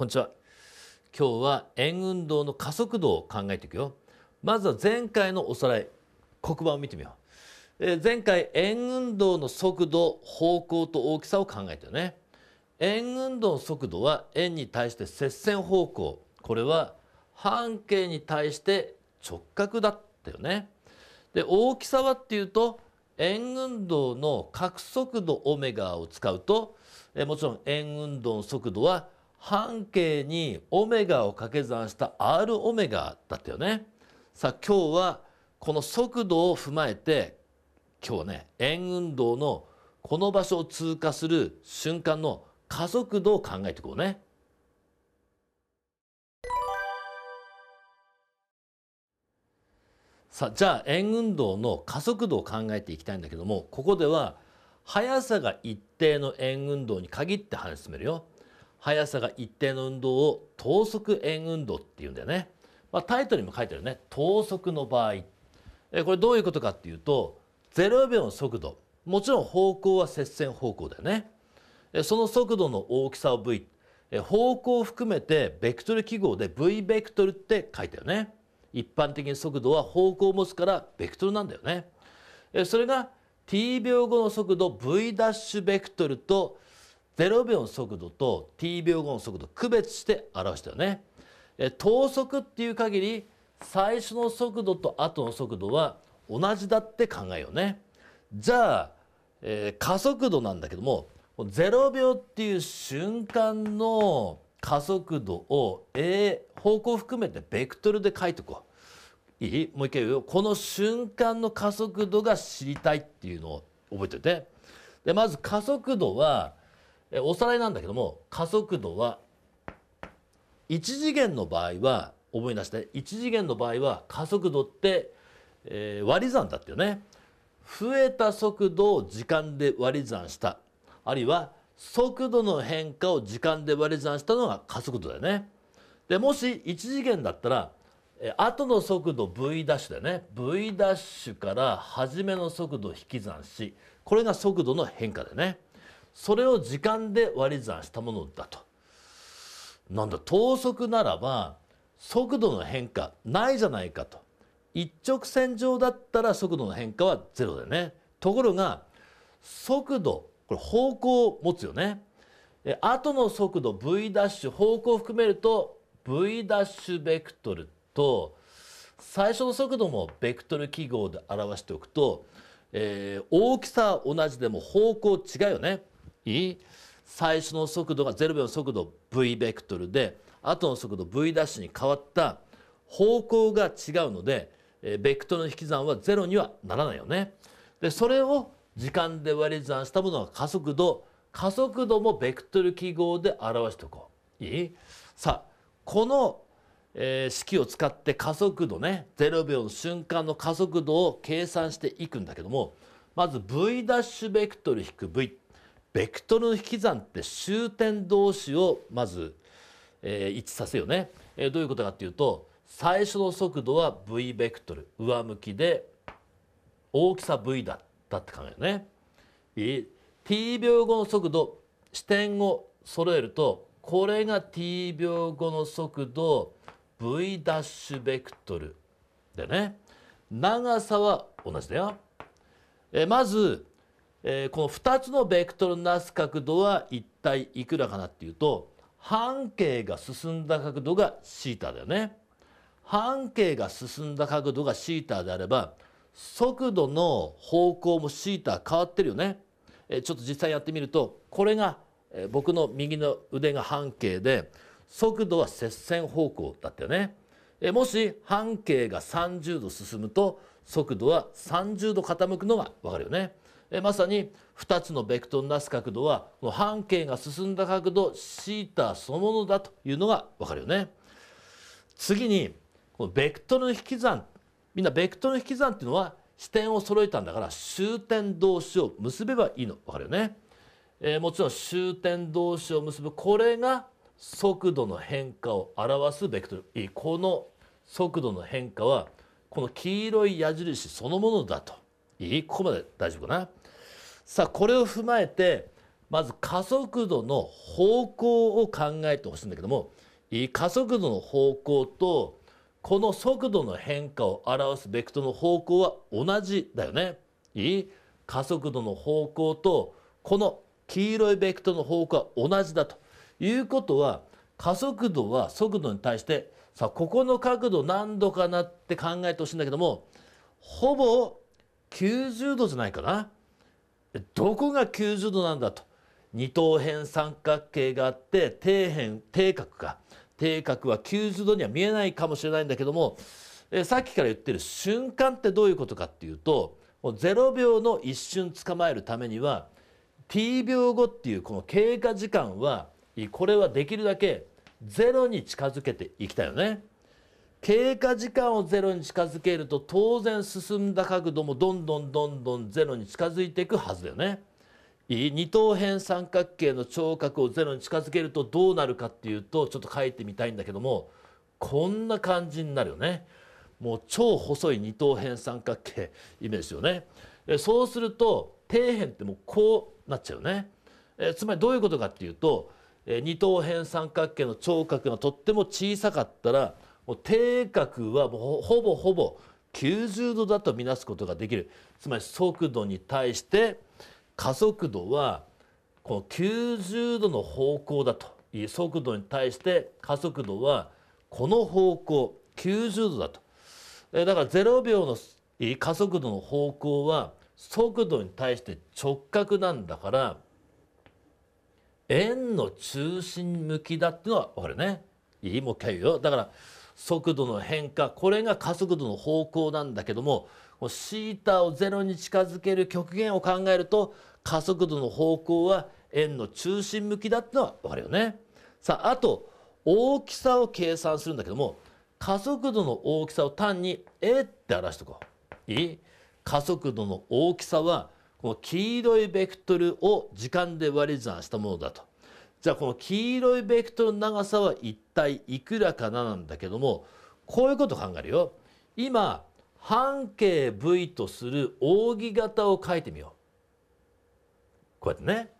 こんにちは今日は円運動の加速度を考えていくよまずは前回のおさらい黒板を見てみよう、えー、前回円運動の速度方向と大きさを考えたよね円運動の速度は円に対して接線方向これは半径に対して直角だったよねで大きさはっていうと円運動の角速度オメガを使うとえもちろん円運動の速度は半径にオメガを掛け算した r オメガだったよね。さあ今日はこの速度を踏まえて今日はね円運動のこの場所を通過する瞬間の加速度を考えていこうね。さあじゃあ円運動の加速度を考えていきたいんだけどもここでは速さが一定の円運動に限って話進めるよ。速さが一定の運動を等速円運動って言うんだよね、まあ、タイトルにも書いてあるね等速の場合えこれどういうことかっていうと0秒の速度もちろん方向は接線方向だよねえ、その速度の大きさを v え、方向を含めてベクトル記号で v ベクトルって書いたよね一般的に速度は方向を持つからベクトルなんだよねえ、それが t 秒後の速度 v' ダッシュベクトルと0秒の速度と t 秒後の速度区別して表したよね。え等速っていう限り最初の速度と後の速度は同じだって考えようね。じゃあ、えー、加速度なんだけども0秒っていう瞬間の加速度を、A、方向含めてベクトルで書いておこう。いいもう一回言うよ。この瞬間の加速度が知りたいっていうのを覚えておいて。でまず加速度はえおさらいなんだけども加速度は1次元の場合は思い出して1次元の場合は加速度って、えー、割り算だってよね増えた速度を時間で割り算したあるいは速度の変化を時間で割り算したのが加速度だよね。でもし1次元だったら後の速度 v' だよね v' から初めの速度を引き算しこれが速度の変化だよね。それを時間で割り算したものだと。なんだ等速ならば速度の変化ないじゃないかと。一直線上だったら速度の変化はゼロだよね。ところが速度これ方向を持つよね。後の速度 v' ダッシュ方向を含めると v' ダッシュベクトルと最初の速度もベクトル記号で表しておくと、えー、大きさは同じでも方向違うよね。いい最初の速度が0秒の速度 v ベクトルで後の速度 v' ダッシュに変わった方向が違うので、えベクトルの引き算は0にはならないよね。でそれを時間で割り算したものが加速度加速度もベクトル記号で表しておこう。いいさあこの、えー、式を使って加速度ね0秒の瞬間の加速度を計算していくんだけどもまず v' ベクトル -v ってベクトルの引き算って終点同士をまず、えー、一致させよね、えー、どういうことかっていうと最初の速度は v ベクトル上向きで大きさ v だったって考えるね。t 秒後の速度視点を揃えるとこれが t 秒後の速度 v' ダッシュベクトルでね長さは同じだよ。えまずえー、この2つのベクトルなす角度は一体いくらかなっていうと半径が進んだ角度が θ だよね。半径が進んだ角度が θ であれば速度の方向も θ 変わってるよね。えちょっと実際やってみるとこれが、え僕の右の腕が半径で速度は接線方向だったよね。えもし半径が30度進むと速度は30度傾くのが分かるよね。えまさに2つのベクトルなす角度はこの半径が進んだ角度ーそのものだというのが分かるよね。次にこのベクトルの引き算みんなベクトルの引き算っていうのは視点を揃えたんだから終点同士を結べばいいの分かるよね。えー、もちろん終点同士を結ぶこれが速度の変化を表すベクトルこの速度の変化はこの黄色い矢印そのものだといいここまで大丈夫かなさあこれを踏まえてまず加速度の方向を考えてほしいんだけども加速度の方向とこの速度の変化を表すベクトルの方向は同じだよね。いい加速度の方向とこの黄色いベクトルの方向は同じだということは加速度は速度に対してさあここの角度何度かなって考えてほしいんだけどもほぼ90度じゃないかな。どこが90度なんだと二等辺三角形があって底辺底角か底角は90度には見えないかもしれないんだけども、えさっきから言ってる瞬間ってどういうことかっていうともう0秒の一瞬捕まえるためには t 秒後っていうこの経過時間はこれはできるだけ0に近づけていきたいよね。経過時間をゼロに近づけると当然進んだ角度もどんどんどんどんゼロに近づいていくはずだよね。二等辺三角形の頂角をゼロに近づけるとどうなるかっていうとちょっと書いてみたいんだけどもこんな感じになるよね。もう超細い二等辺三角形イメージよね。そうすると底辺ってもうこうなっちゃうよね。えつまりどういうことかっていうと二等辺三角形の頂角がとっても小さかったらもう定角はもうほぼほぼ90度だとみなすことができるつまり速度に対して加速度はこの90度の方向だという速度に対して加速度はこの方向90度だとだから0秒の加速度の方向は速度に対して直角なんだから円の中心向きだっていうのは分かるね。いいもう一回言うよだから速度の変化これが加速度の方向なんだけどもシータを0に近づける極限を考えると加速度の方向は円の中心向きだってのは分かるよね。さああと大きさを計算するんだけども加速度の大きさを単に A って表しておこう。いい加速度の大きさはこの黄色いベクトルを時間で割り算したものだと。じゃあこの黄色いベクトルの長さは一体いくらかななんだけどもこういうこと考えるよ。今半径 v とする扇形を書いてみよう。こうやってね。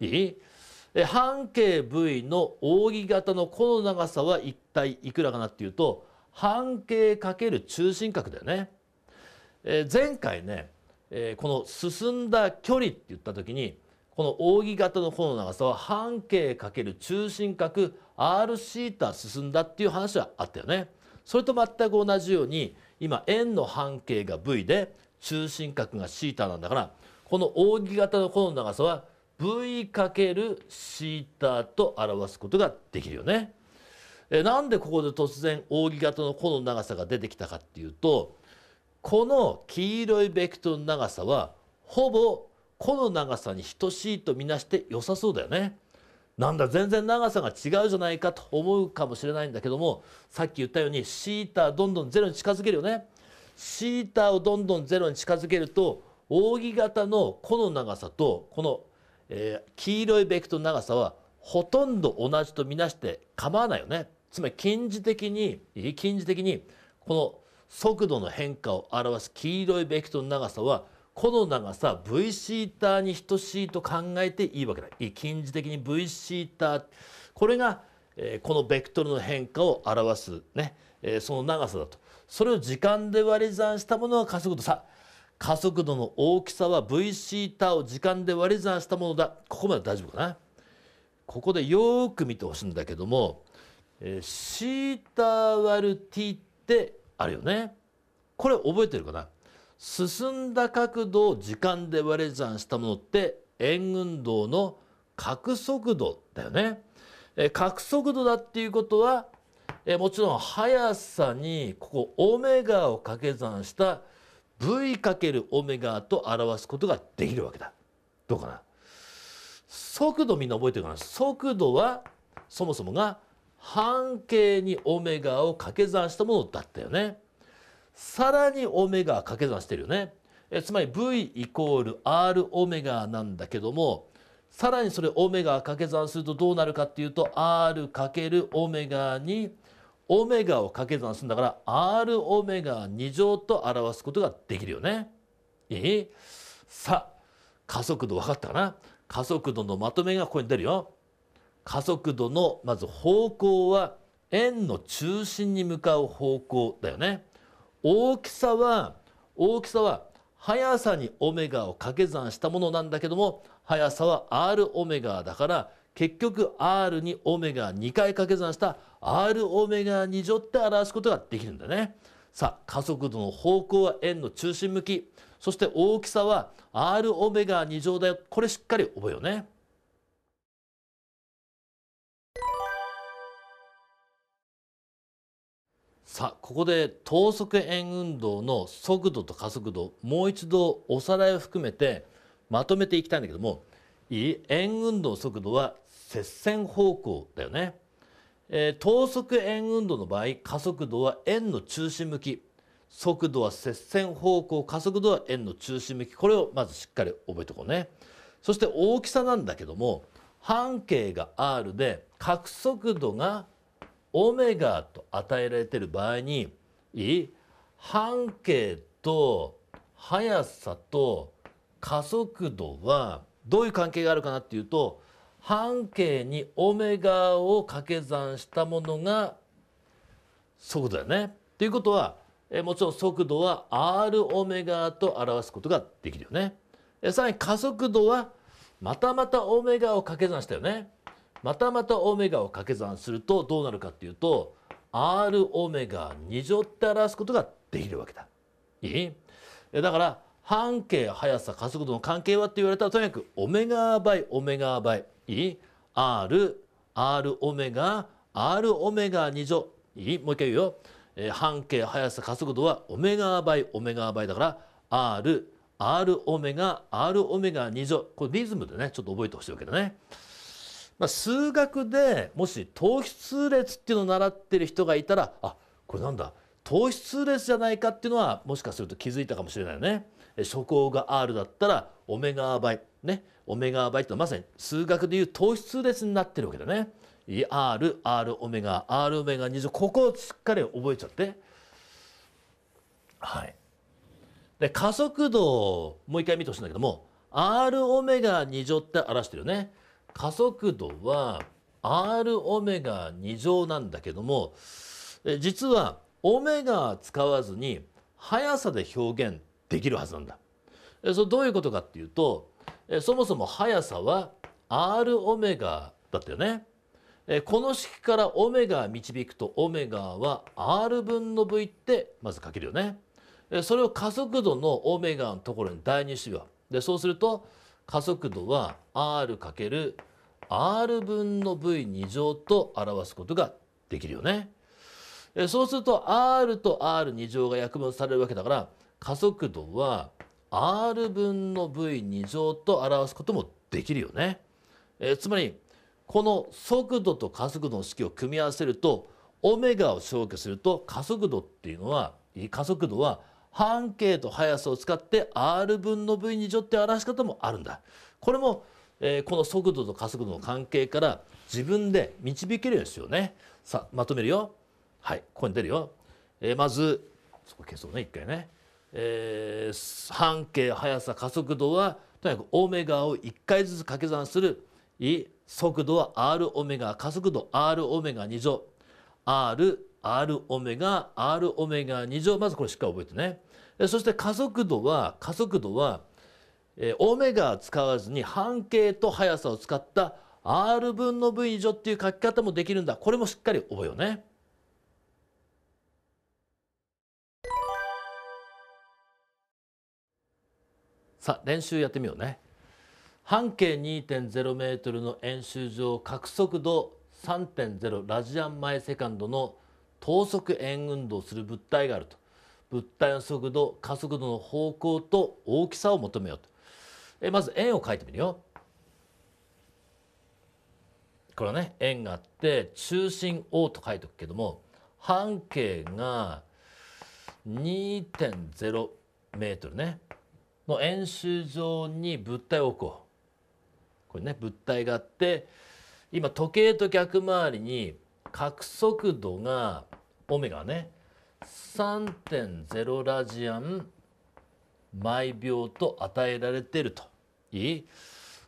いい半径 v の扇形の弧の長さは一体いくらかなっていうと半径る中心角だよね。えー、前回ね、えー、この進んだ距離って言った時にこの扇形の弧の長さは半径×中心角 r シータ進んだっていう話はあったよね。それと全く同じように今円の半径が v で中心角がシータなんだからこの扇形の弧の長さは v かけるシータと表すことができるよね。えなんでここで突然扇形の弧の長さが出てきたかっていうとこの黄色いベクトルの長さはほぼ弧の長さに等しいとみなして良さそうだよね。なんだ全然長さが違うじゃないかと思うかもしれないんだけどもさっき言ったようにシーターどんどんゼロに近づけるよね。シーターをどんどんゼロに近づけると扇形の弧の長さとこの、えー、黄色いベクトルの長さはほとんど同じとみなして構わないよね。つまり近似的に近似的にこの速度の変化を表す黄色いベクトルの長さはコロナがさ V シーターに等しいと考えていいわけだ近似的に V シーターこれが、えー、このベクトルの変化を表すね、えー、その長さだとそれを時間で割り算したものは加速度さ加速度の大きさは V シーターを時間で割り算したものだここまで大丈夫かなここでよく見てほしいんだけども、えー、シータ割る t ってあるよねこれ覚えてるかな進んだ角度を時間で割り算したものって円運動の角速度だよね。え角速度だっていうことはえもちろん速さにここオメガを掛け算した v かけるオメガと表すことができるわけだ。どうかな速度みんな覚えてるかな速度はそもそもが半径にオメガを掛け算したものだったよね。さらにオメガ掛け算してるよね。えつまり V イコール R オメガなんだけどもさらにそれオメガ掛け算するとどうなるかっていうと R かけるオメガにオメガを掛け算するんだから R オメガ2乗と表すことができるよね。いいさあ加速度分かったかな加速度のまとめがここに出るよ。加速度のまず方向は円の中心に向かう方向だよね。大きさは大きさは速さにオメガを掛け算したものなんだけども速さは r オメガだから結局 r にオメガ2回掛け算した r オメガ2乗って表すことができるんだね。さあ加速度の方向は円の中心向きそして大きさは r オメガ2乗だよこれしっかり覚えようね。さあここで等速円運動の速度と加速度もう一度おさらいを含めてまとめていきたいんだけどもいい円運動速度は接線方向だよね、えー、等速円運動の場合加速度は円の中心向き速度は接線方向加速度は円の中心向きこれをまずしっかり覚えておこうねそして大きさなんだけども半径が r で角速度がオメガと与えられてる場合に半径と速さと加速度はどういう関係があるかなっていうと半径にオメガを掛け算したものが速度だよね。ということはえもちろん速度は r オメガと表すことができるよね。えさらに加速度はまたまたオメガを掛け算したよね。またまたオメガを掛け算するとどうなるかっていうと r オメガ2乗って表すことができるわけだ。いいだから半径速さ加速度の関係はって言われたらとにかくオメガ倍オメガ倍いい r r オメガ r オメガ2乗いいもう一回言うよ、えー、半径速さ加速度はオメガ倍オメガ倍だから r r オメガ r オメガ2乗これリズムでねちょっと覚えてほしいわけだね。まあ、数学でもし等比数列っていうのを習ってる人がいたらあこれなんだ等比数列じゃないかっていうのはもしかすると気づいたかもしれないよね。初項が R だったらオメガ倍ねオメガ倍ってのはまさに数学でいう等比数列になってるわけだね。R、R オメガ、R オメガ2乗ここをしっかり覚えちゃって。はい。で加速度をもう一回見てほしいんだけども R オメガ2乗って表してるよね。加速度は r オメガ2乗なんだけども実はオメガ使わずに速さで表現できるはずなんだ。それどういうことかっていうとそもそも速さは r オメガだったよね。この式からオメガ導くとオメガは r 分の v ってまず書けるよね。それを加速度のオメガのところに代にしては。でそうすると加速度は r る r 分の v 二乗と表すことができるよね。そうすると r と r 二乗が約分されるわけだから加速度は r 分の v 二乗と表すこともできるよね。えつまりこの速度と加速度の式を組み合わせるとオメガを消去すると加速度っていうのは加速度は半径と速さを使って r 分の v に乗って表し方もあるんだこれも、えー、この速度と加速度の関係から自分で導けるんですよねさあまとめるよはいここに出るよ、えー、まずそこ消そうね一回ね、えー、半径速さ加速度はとにかくオメガを1回ずつ掛け算するい速度は r オメガ加速度 r オメガ2乗 r r オメガ r オメガ2乗まずこれしっかり覚えてねそして加速度は加速度は、えー、オメガ使わずに半径と速さを使った r 分の v 以上っていう書き方もできるんだこれもしっかり覚えようね。さあ練習やってみようね。半径 2.0m の円周上角速度3.0ラジアン前セカンドの等速円運動する物体があると。物体の速度加速度の方向と大きさを求めようとえまず円を書いてみるよこれはね円があって中心 O と書いておくけども半径が2.0メートルねの円周上に物体を置こうこれね物体があって今時計と逆回りに角速度がオメガね3.0ラジアン毎秒と与えられてるといい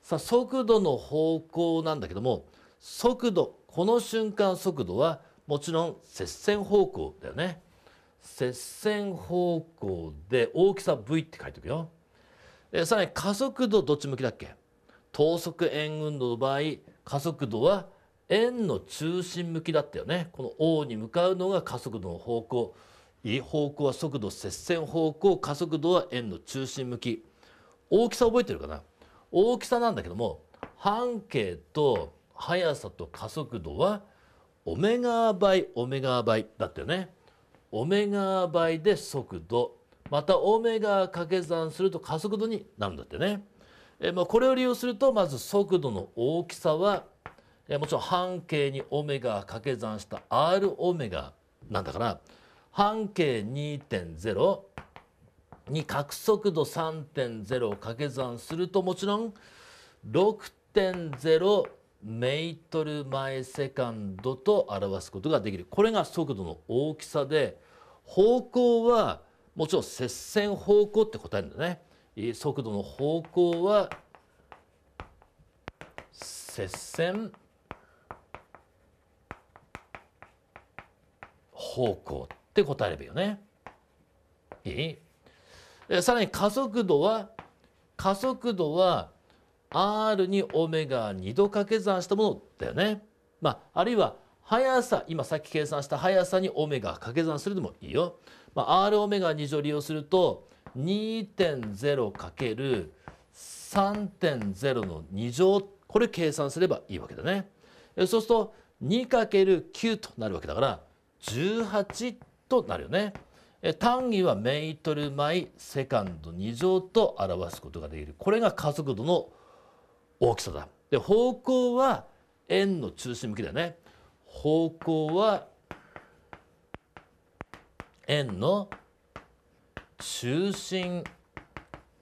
さあ速度の方向なんだけども速度この瞬間速度はもちろん接線方向だよね接線方向で大きさ v って書いておくよえさらに加速度どっち向きだっけ等速円運動の場合加速度は円の中心向きだったよねこの O に向かうのが加速度の方向方向は速度接線方向加速度は円の中心向き大きさ覚えてるかな大きさなんだけども半径と速さと加速度はオメガ倍オメガ倍だったよねオメガ倍で速度またオメガ掛け算すると加速度になるんだってねえ、まあ、これを利用するとまず速度の大きさはもちろん半径にオメガ掛け算した r オメガなんだから半径2.0に角速度3.0を掛け算するともちろん6.0メートル前セカンドと表すことができるこれが速度の大きさで方向はもちろん接線方向って答えるんだね速度の方向は接線方向って答えればいいよね。いいえさらに加速度は加速度は r にオメガ2度掛け算したものだよね。まあ、あるいは速さ今さっき計算した速さにオメガ掛け算するでもいいよ。まあ、r ガ2乗利用すると 2.0×3.0 の2乗これ計算すればいいわけだね。そうすると 2×9 となるわけだから18となるよね。単位はメートル毎セカンド2乗と表すことができるこれが加速度の大きさだで方向は円の中心向きだよね方向は円の中心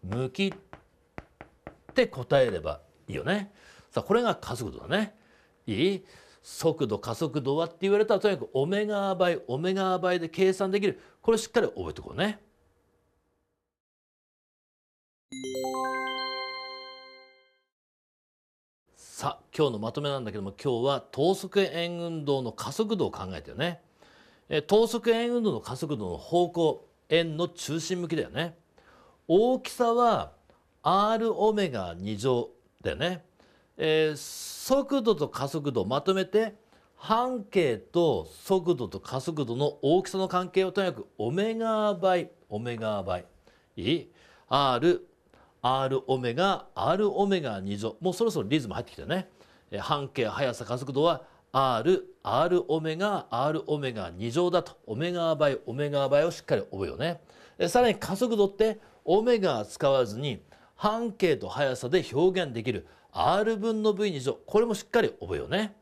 向きって答えればいいよねさあこれが加速度だねいい速度加速度はって言われたらとにかくオメガ倍オメガ倍で計算できるこれしっかり覚えておこうね。さあ今日のまとめなんだけども今日は等速円運動の加速度を考えてよね。え等速円運動の加速度の方向円の中心向きだよね。大きさは r オメガ2乗だよね。えー、速度と加速度まとめて半径と速度と加速度の大きさの関係をとにかくオメガ倍オメガ倍いい R R オメガ R オメガ2乗もうそろそろリズム入ってきたね、えー、半径速さ加速度は R R オメガ R オメガ2乗だとオメガ倍オメガ倍をしっかり覚えようねさらに加速度ってオメガ使わずに半径と速さで表現できる r 分の v 二乗これもしっかり覚えようね。